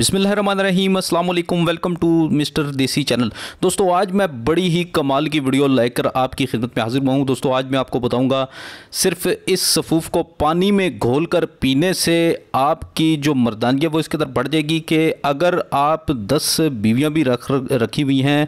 बिसमीम welcome to mister Desi channel दोस्तों आज मैं बड़ी ही कमाल की वीडियो लेकर आपकी खिदमत में हाजिर हुआ दोस्तों आज मैं आपको बताऊँगा सिर्फ इस सफ़ूफ़ को पानी में घोल कर पीने से आपकी जो मर्दानगी है वो इसके अंदर बढ़ जाएगी कि अगर आप दस बीवियाँ भी रख रखी हुई हैं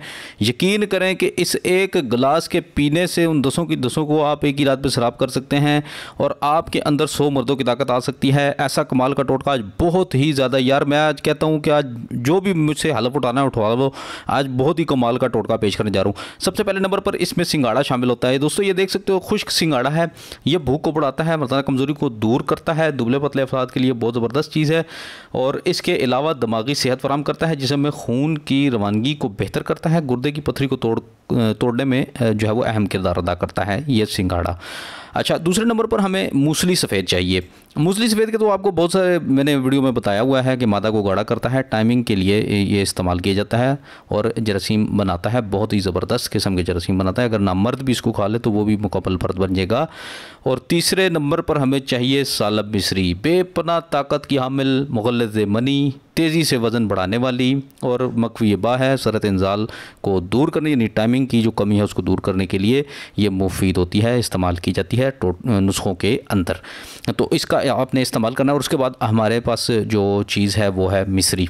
यकीन करें कि इस एक गिलास के पीने से उन दसों की दसों को आप एक ही रात में शराब कर सकते हैं और आपके अंदर सौ मर्दों की ताकत आ सकती है ऐसा कमाल का टोटका आज बहुत ही ज़्यादा यार मैं आज कहता कहता हूँ कि आज जो भी मुझसे हलफ उठाना है उठवा वो आज बहुत ही कमाल का टोटका पेश करने जा रहा हूँ सबसे पहले नंबर पर इसमें सिंगाड़ा शामिल होता है दोस्तों ये देख सकते हो खुश्क सिंगाड़ा है ये भूख को बढ़ाता है मरदाना कमज़ोरी को दूर करता है दुबले पतले अफराद के लिए बहुत ज़बरदस्त चीज़ है और इसके अलावा दिमागी सेहत फराम करता है जिसमें खून की रवानगी को बेहतर करता है गुर्दे की पथरी को तोड़ तोड़ने में जो है वो अहम किरदार अदा करता है ये सिंगाड़ा अच्छा दूसरे नंबर पर हमें मूसली सफ़ेद चाहिए मूसली सफ़ेद के तो आपको बहुत सारे मैंने वीडियो में बताया हुआ है कि मादा को गाढ़ा करता है टाइमिंग के लिए ये इस्तेमाल किया जाता है और जरासीम बनाता है बहुत ही ज़बरदस्त किस्म के जरासीम बनाता है अगर ना मर्द भी इसको खा ले तो वो भी मुकम्मल फर्द बन जाएगा और तीसरे नंबर पर हमें चाहिए सालब मिसरी बेपना ताकत की हामिल मुगल मनी तेज़ी से वज़न बढ़ाने वाली और मकवी बा है सरत इंजाल को दूर करने यानी टाइमिंग की जो कमी है उसको दूर करने के लिए ये मुफीद होती है इस्तेमाल की जाती है नुस्खों के अंदर तो इसका आपने इस्तेमाल करना और उसके बाद हमारे पास जो चीज़ है वो है मिसरी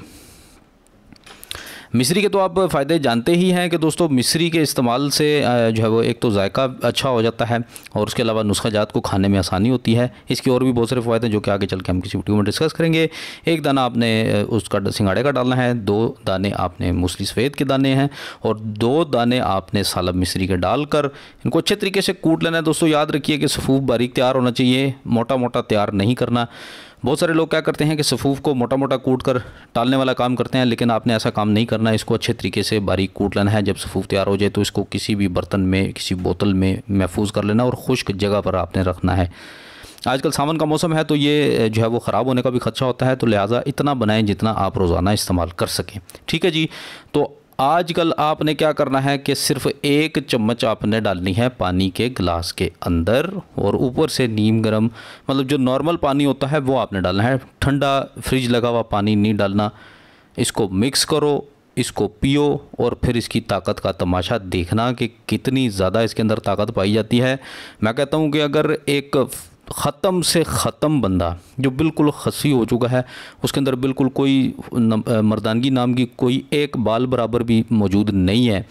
मिसरी के तो आप फ़ायदे जानते ही हैं कि दोस्तों मिस्री के इस्तेमाल से जो है वो एक तो जायका अच्छा हो जाता है और उसके अलावा नुस्खा जात को खाने में आसानी होती है इसके और भी बहुत सारे फ़ायदे हैं जो कि आगे चल के हम किसी वीडियो में डिस्कस करेंगे एक दाना आपने उसका सिंगाड़े का डालना है दो दाने आपने मूसली सफ़ेद के दाने हैं और दो दाने आपने सालब मिश्री के डालकर इनको अच्छे तरीके से कूट लेना है दोस्तों याद रखिए कि सफ़ूफ बारीक तैयार होना चाहिए मोटा मोटा तैयार नहीं करना बहुत सारे लोग क्या करते हैं कि सफ़ूफ़ को मोटा मोटा कूट कर टालने वाला काम करते हैं लेकिन आपने ऐसा काम नहीं करना है इसको अच्छे तरीके से बारीक कूट लेना है जब सफ़ूफ़ तैयार हो जाए तो इसको किसी भी बर्तन में किसी बोतल में महफूज कर लेना और खुश्क जगह पर आपने रखना है आजकल सावन का मौसम है तो ये जो है वो ख़राब होने का भी खदशा होता है तो लिहाजा इतना बनाएं जितना आप रोज़ाना इस्तेमाल कर सकें ठीक है जी तो आजकल आपने क्या करना है कि सिर्फ एक चम्मच आपने डालनी है पानी के गिलास के अंदर और ऊपर से नीम गर्म मतलब जो नॉर्मल पानी होता है वो आपने डालना है ठंडा फ्रिज लगा हुआ पानी नहीं डालना इसको मिक्स करो इसको पियो और फिर इसकी ताकत का तमाशा देखना कि कितनी ज़्यादा इसके अंदर ताकत पाई जाती है मैं कहता हूँ कि अगर एक ख़त्म से ख़त्म बंदा जो बिल्कुल खसी हो चुका है उसके अंदर बिल्कुल कोई न, मर्दानगी नाम की कोई एक बाल बराबर भी मौजूद नहीं है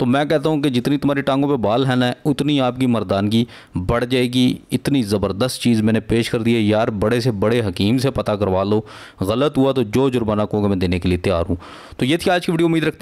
तो मैं कहता हूँ कि जितनी तुम्हारी टांगों पे बाल है ना उतनी आपकी मर्दानगी बढ़ जाएगी इतनी ज़बरदस्त चीज़ मैंने पेश कर दी है यार बड़े से बड़े हकीम से पता करवा लो गलत हुआ तो जो जुर्माना कहूँगा मैं देने के लिए तैयार हूँ तो ये थी आज की वीडियो उम्मीद रखते हैं